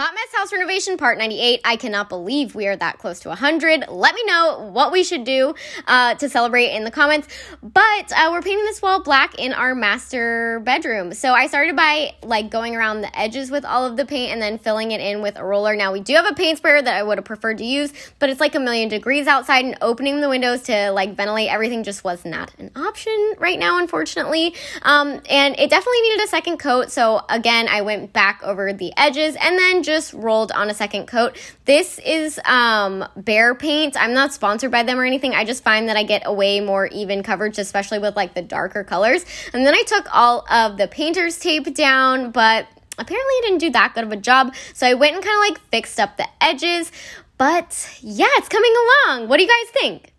Hot Mess House Renovation Part 98. I cannot believe we are that close to 100. Let me know what we should do uh, to celebrate in the comments. But uh, we're painting this wall black in our master bedroom. So I started by like going around the edges with all of the paint and then filling it in with a roller. Now we do have a paint sprayer that I would have preferred to use, but it's like a million degrees outside and opening the windows to like ventilate everything just was not an option right now, unfortunately. Um, and it definitely needed a second coat. So again, I went back over the edges and then just rolled on a second coat. This is um, Bear Paint. I'm not sponsored by them or anything. I just find that I get a way more even coverage, especially with like the darker colors. And then I took all of the painter's tape down, but apparently I didn't do that good of a job. So I went and kind of like fixed up the edges. But yeah, it's coming along. What do you guys think?